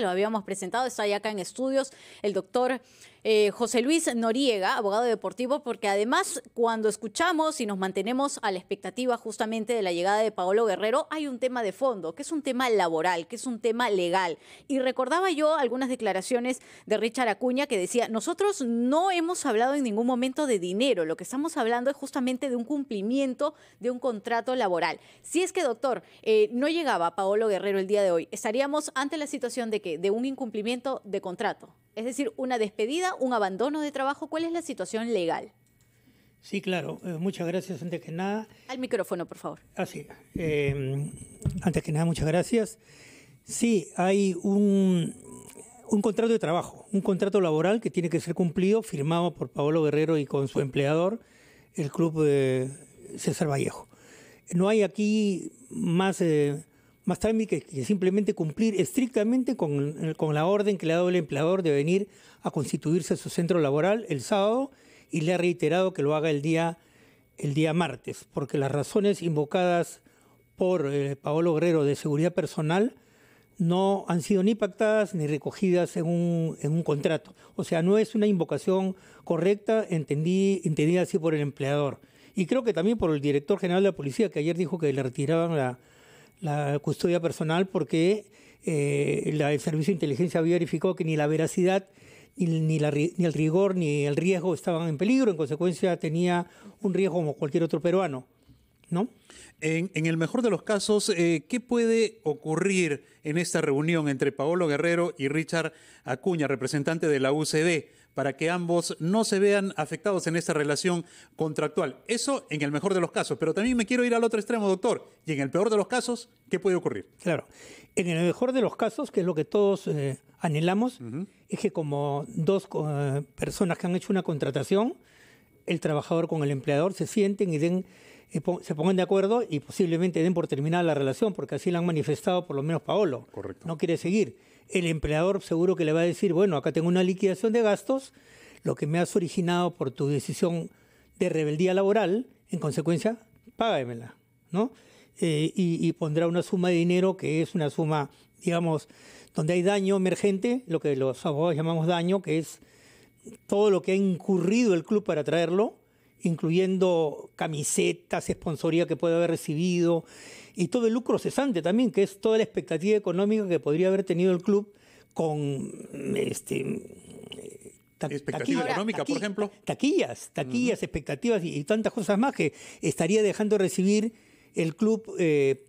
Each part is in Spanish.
lo habíamos presentado, está ahí acá en estudios el doctor eh, José Luis Noriega, abogado deportivo, porque además cuando escuchamos y nos mantenemos a la expectativa justamente de la llegada de Paolo Guerrero, hay un tema de fondo, que es un tema laboral, que es un tema legal. Y recordaba yo algunas declaraciones de Richard Acuña que decía, nosotros no hemos hablado en ningún momento de dinero, lo que estamos hablando es justamente de un cumplimiento de un contrato laboral. Si es que, doctor, eh, no llegaba Paolo Guerrero el día de hoy, estaríamos ante la situación de que de un incumplimiento de contrato. Es decir, una despedida, un abandono de trabajo. ¿Cuál es la situación legal? Sí, claro. Eh, muchas gracias antes que nada. Al micrófono, por favor. Ah, sí. Eh, antes que nada, muchas gracias. Sí, hay un, contrato de trabajo, un contrato laboral que tiene que ser cumplido, firmado por Pablo Guerrero y con su empleador, el club César Vallejo. No hay aquí más eh, más tarde que, simplemente cumplir estrictamente con, la orden que le ha dado el empleador de venir a constituirse a su centro laboral el sábado y le ha reiterado que lo haga el día, el día martes, porque las razones invocadas por eh, Paolo Guerrero de seguridad personal no han sido ni pactadas ni recogidas en un, en un contrato. O sea, no es una invocación correcta, entendí, entendida así por el empleador. Y creo que también por el director general de la policía, que ayer dijo que le retiraban la, la custodia personal porque eh, el Servicio de Inteligencia verificó que ni la veracidad, ni, ni, el rigor, ni el riesgo estaban en peligro. En consecuencia, tenía un riesgo como cualquier otro peruano. ¿no? En, el mejor de los casos, eh, ¿qué puede ocurrir en esta reunión entre Paolo Guerrero y Richard Acuña, representante de la UCB, para que ambos no se vean afectados en esta relación contractual? Eso en el mejor de los casos, pero también me quiero ir al otro extremo, doctor, y en el peor de los casos, ¿qué puede ocurrir? Claro, en el mejor de los casos, que es lo que todos eh, anhelamos, es que como dos eh, personas que han hecho una contratación, el trabajador con el empleador se sienten y den se pongan de acuerdo y posiblemente den por terminada la relación, porque así la han manifestado por lo menos Paolo. Correcto. No quiere seguir. El empleador seguro que le va a decir, bueno, acá tengo una liquidación de gastos, lo que me has originado por tu decisión de rebeldía laboral, en consecuencia, págamela, ¿no? Eh, y, y, pondrá una suma de dinero que es una suma, digamos, donde hay daño emergente, lo que los abogados llamamos daño, que es todo lo que ha incurrido el club para traerlo, incluyendo camisetas, sponsoría que puede haber recibido y todo el lucro cesante también, que es toda la expectativa económica que podría haber tenido el club con este expectativa económica, por ejemplo. Taquillas, taquillas, expectativas y, tantas cosas más que estaría dejando de recibir el club eh,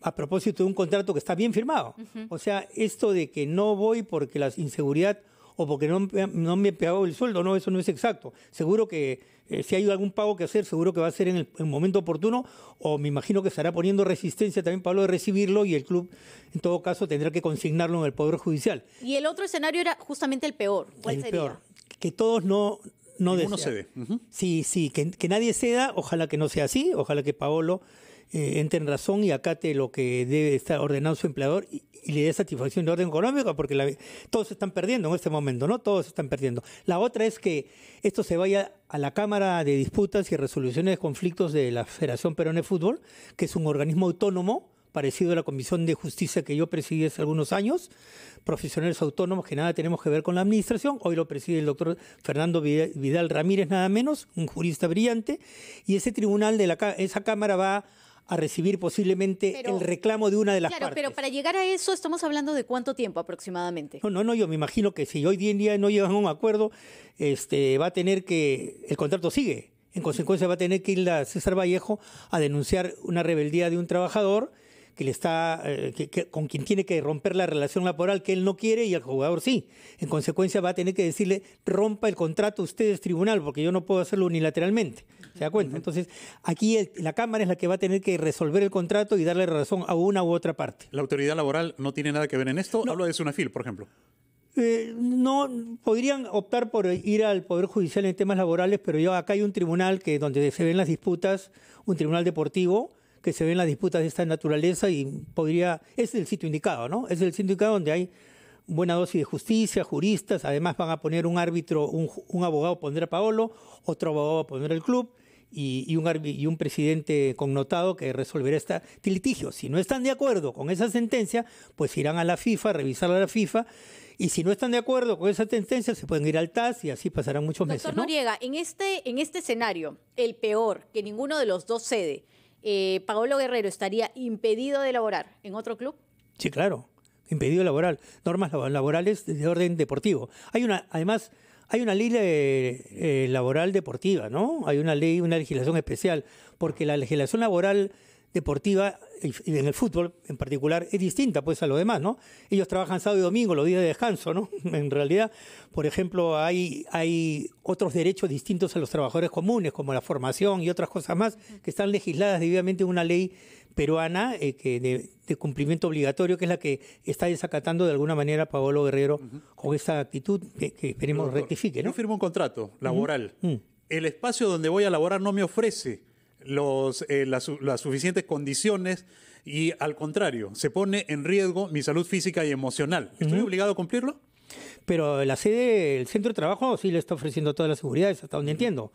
a propósito de un contrato que está bien firmado. O sea, esto de que no voy porque la inseguridad o porque no, no me he pegado el sueldo. No, eso no es exacto. Seguro que eh, si hay algún pago que hacer, seguro que va a ser en el, momento oportuno, o me imagino que estará poniendo resistencia también Pablo de recibirlo y el club, en todo caso, tendrá que consignarlo en el Poder Judicial. Y el otro escenario era justamente el peor. ¿Cuál el Peor, que todos no, no Sí, sí, que, que, nadie ceda, ojalá que no sea así, ojalá que Paolo eh, entre en razón y acate lo que debe estar ordenado su empleador y, le dé satisfacción de orden económico, porque la, todos están perdiendo en este momento, ¿no? Todos están perdiendo. La otra es que esto se vaya a la Cámara de Disputas y Resoluciones de Conflictos de la Federación Peruana de Fútbol, que es un organismo autónomo, parecido a la Comisión de Justicia que yo presidí hace algunos años, profesionales autónomos que nada tenemos que ver con la administración, hoy lo preside el doctor Fernando Vidal Ramírez nada menos, un jurista brillante, y ese tribunal de la, esa Cámara va a recibir posiblemente el reclamo de una de las partes. Claro, pero para llegar a eso estamos hablando de cuánto tiempo aproximadamente. No, no, no, yo me imagino que si hoy día en día no llegan a un acuerdo, este, va a tener que, el contrato sigue. En consecuencia va a tener que ir a César Vallejo a denunciar una rebeldía de un trabajador que le está, eh, con quien tiene que romper la relación laboral que él no quiere y el jugador sí. En consecuencia va a tener que decirle, rompa el contrato ustedes tribunal, porque yo no puedo hacerlo unilateralmente. ¿Se da cuenta? Entonces, aquí la Cámara es la que va a tener que resolver el contrato y darle razón a una u otra parte. ¿La autoridad laboral no tiene nada que ver en esto? No. Hablo de Sunafil, por ejemplo. Eh, no podrían optar por ir al poder judicial en temas laborales, pero yo acá hay un tribunal que donde se ven las disputas, un tribunal deportivo que se ven las disputas de esta naturaleza y podría, es el sitio indicado, ¿no? Es el sitio indicado donde hay buena dosis de justicia, juristas, además van a poner un árbitro, un, abogado pondrá a Paolo, otro abogado pondrá a poner al club y, un, y un presidente connotado que resolverá este litigio. Si no están de acuerdo con esa sentencia, pues irán a la FIFA, revisar a la FIFA y si no están de acuerdo con esa sentencia, se pueden ir al TAS y así pasarán muchos meses. Doctor ¿no? Noriega, en este, en este escenario, el peor, que ninguno de los dos cede, eh, Paolo Guerrero estaría impedido de laborar en otro club? Sí, claro, impedido laboral. Normas laborales de orden deportivo. Hay una, además, hay una ley eh, eh, laboral deportiva, ¿no? Hay una ley, una legislación especial, porque la legislación laboral deportiva y en el fútbol en particular es distinta pues a lo demás, ¿no? Ellos trabajan sábado y domingo, los días de descanso, ¿no? En realidad, por ejemplo, hay, hay otros derechos distintos a los trabajadores comunes, como la formación y otras cosas más, que están legisladas debidamente en una ley peruana eh, de, cumplimiento obligatorio, que es la que está desacatando de alguna manera Paolo Guerrero con esa actitud que, esperemos rectifique. ¿no? Yo firmo un contrato laboral. Mm. El espacio donde voy a laborar no me ofrece los, eh, las, suficientes condiciones y al contrario, se pone en riesgo mi salud física y emocional. ¿Estoy obligado a cumplirlo? Pero la sede, el centro de trabajo sí le está ofreciendo todas las seguridades, hasta donde entiendo.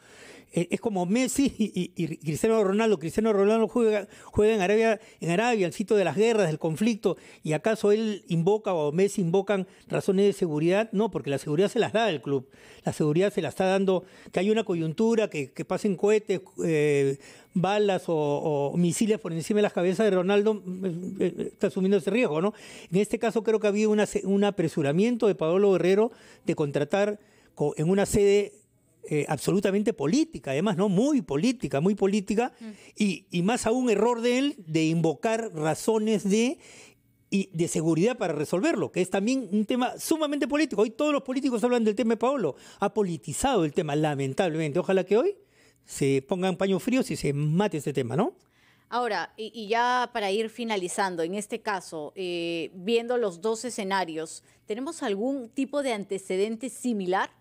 Eh, es como Messi y, Cristiano Ronaldo. Cristiano Ronaldo juega, en Arabia, en Arabia, el sitio de las guerras, del conflicto, y acaso él invoca o Messi invocan razones de seguridad. No, porque la seguridad se las da el club. La seguridad se la está dando, que hay una coyuntura, que, pasen cohetes, eh, balas o, misiles por encima de las cabezas de Ronaldo, eh, está asumiendo ese riesgo, ¿no? En este caso creo que había una, un apresuramiento de Pablo Guerrero de contratar en una sede eh, absolutamente política, además, ¿no? Muy política, muy política, mm. y, y, más aún error de él de invocar razones de, y de seguridad para resolverlo, que es también un tema sumamente político. Hoy todos los políticos hablan del tema de Paolo, ha politizado el tema, lamentablemente. Ojalá que hoy se pongan paños fríos y se mate este tema, ¿no? Ahora, y, ya para ir finalizando, en este caso, eh, viendo los dos escenarios, ¿tenemos algún tipo de antecedente similar?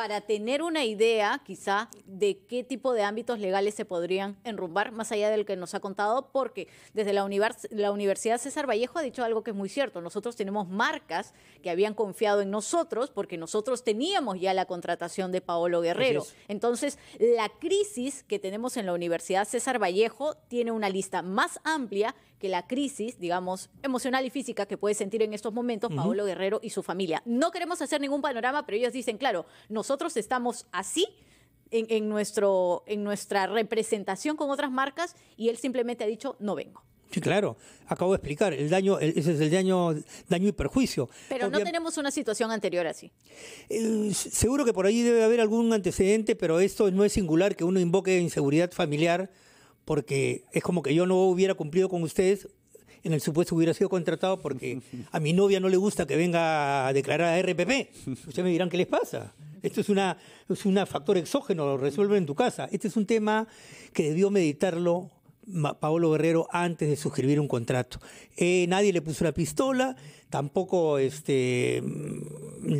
para tener una idea quizá de qué tipo de ámbitos legales se podrían enrumbar, más allá del que nos ha contado, porque desde la, la Universidad César Vallejo ha dicho algo que es muy cierto. Nosotros tenemos marcas que habían confiado en nosotros porque nosotros teníamos ya la contratación de Paolo Guerrero. Entonces, la crisis que tenemos en la Universidad César Vallejo tiene una lista más amplia que la crisis, digamos, emocional y física que puede sentir en estos momentos Pablo Paolo Guerrero y su familia. No queremos hacer ningún panorama, pero ellos dicen, claro, nosotros estamos así. En, nuestro, en nuestra representación con otras marcas y él simplemente ha dicho no vengo. Sí, claro. Acabo de explicar, el daño, ese es el daño, daño y perjuicio. Pero no tenemos una situación anterior así. Eh, seguro que por ahí debe haber algún antecedente, pero esto no es singular que uno invoque inseguridad familiar porque es como que yo no hubiera cumplido con ustedes, en el supuesto hubiera sido contratado porque a mi novia no le gusta que venga a declarar a RPP. Ustedes me dirán, ¿qué les pasa? Esto es un es una factor exógeno, lo resuelven en tu casa. Este es un tema que debió meditarlo Paolo Guerrero antes de suscribir un contrato. Eh, nadie le puso una pistola, tampoco este, mm,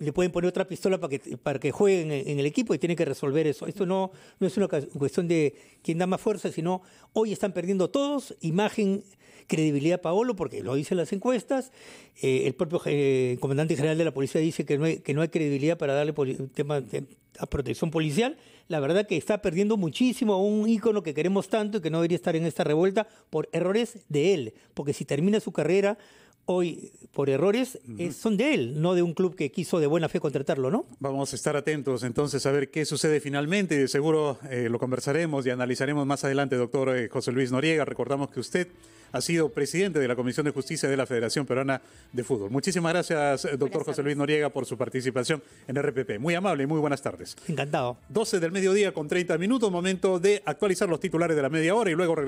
le, pueden poner otra pistola para que, para que jueguen en, el equipo y tiene que resolver eso. Esto no, no es una cuestión de quién da más fuerza, sino hoy están perdiendo todos imagen, credibilidad Paolo, porque lo dicen las encuestas. Eh, el propio eh, comandante general de la policía dice que no hay, que no hay credibilidad para darle tema, a protección policial, la verdad que está perdiendo muchísimo a un ícono que queremos tanto y que no debería estar en esta revuelta por errores de él, porque si termina su carrera hoy por errores eh, son de él, no de un club que quiso de buena fe contratarlo, ¿no? Vamos a estar atentos entonces a ver qué sucede finalmente seguro eh, lo conversaremos y analizaremos más adelante, doctor eh, José Luis Noriega. Recordamos que usted ha sido presidente de la Comisión de Justicia de la Federación Peruana de Fútbol. Muchísimas gracias, doctor José Luis Noriega, por su participación en RPP. Muy amable y muy buenas tardes. Encantado. 12 del mediodía con 30 minutos, momento de actualizar los titulares de la media hora y luego regresar.